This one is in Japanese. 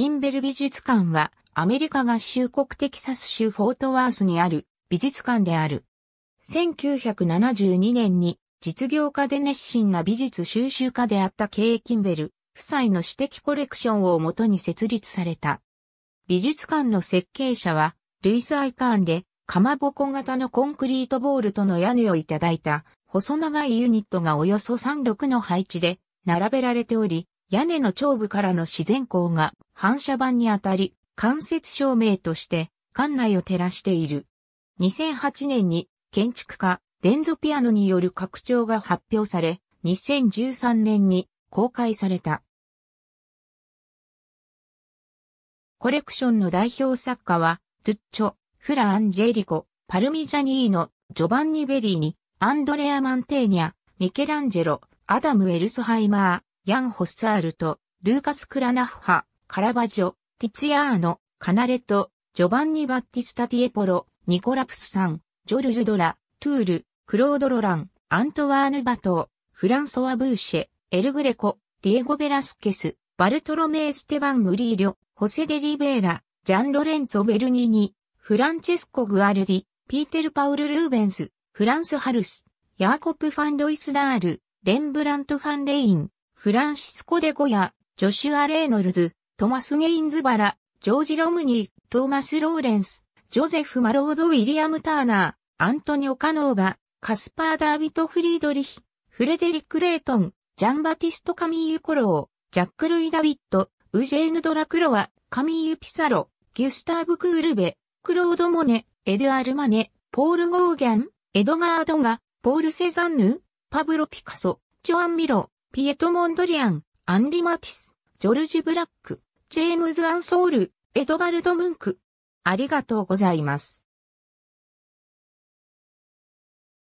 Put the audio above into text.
キンベル美術館は、アメリカ合衆国テキサス州フォートワースにある美術館である。1972年に実業家で熱心な美術収集家であったケイ・キンベル夫妻の私的コレクションをもとに設立された。美術館の設計者はルイス・アイカーンでかまぼこ型のコンクリートボールとの屋根をいただいた細長いユニットがおよそ36の配置で並べられており、屋根の頂部からの自然光が反射板に当たり、間接照明として館内を照らしている。2008年に建築家、レンゾピアノによる拡張が発表され、2013年に公開された。コレクションの代表作家は、トゥッチョ、フラ・アンジェリコ、パルミジャニーノ、ジョバンニ・ベリーニ、アンドレア・マンテーニャ、ミケランジェロ、アダム・エルスハイマー、ヤン・ホッサールと、ルーカス・クラナッハ、カラバジョ、ティツィアーノ、カナレト、ジョバンニ・バッティスタ・ティエポロ、ニコラプスさん、ジョルジュ・ドラ、トゥール、クロード・ロラン、アントワーヌ・バトー、フランソワ・ブーシェ、エル・グレコ、ディエゴ・ベラスケス、バルトロメ・エステバン・ムリーリョ、ホセ・デ・リベーラ、ジャン・ロレンツォ・ベルニーニ、フランチェスコ・グアルディ、ピーテル・パウル・ルーベンス、フランス・ハルス、ヤーコップ・ファン・ロイスダール、レンブラント・ファン・レイン、フランシスコ・デ・ゴヤ、ジョシュア・レイノルズ、トマス・ゲインズバラ、ジョージ・ロムニー、トーマス・ローレンス、ジョゼフ・マロード・ウィリアム・ターナー、アントニオ・カノーバ、カスパー・ダービト・フリードリヒ、フレデリック・レイトン、ジャンバティスト・カミーユ・コロー、ジャック・ルイ・ダビット、ウジェーヌ・ドラクロワ、カミーユ・ピサロ、ギュスターブ・クールベ、クロード・モネ、エドゥアル・マネ、ポール・ゴーギャン、エドガードガ、ポール・セザンヌ、パブロ・ピカソ、ジョアン・ミロ、ピエト・モンドリアン、アンリ・マティス、ジョルジ・ブラック、ジェームズ・アンソール、エドバルド・ムンク。ありがとうございます。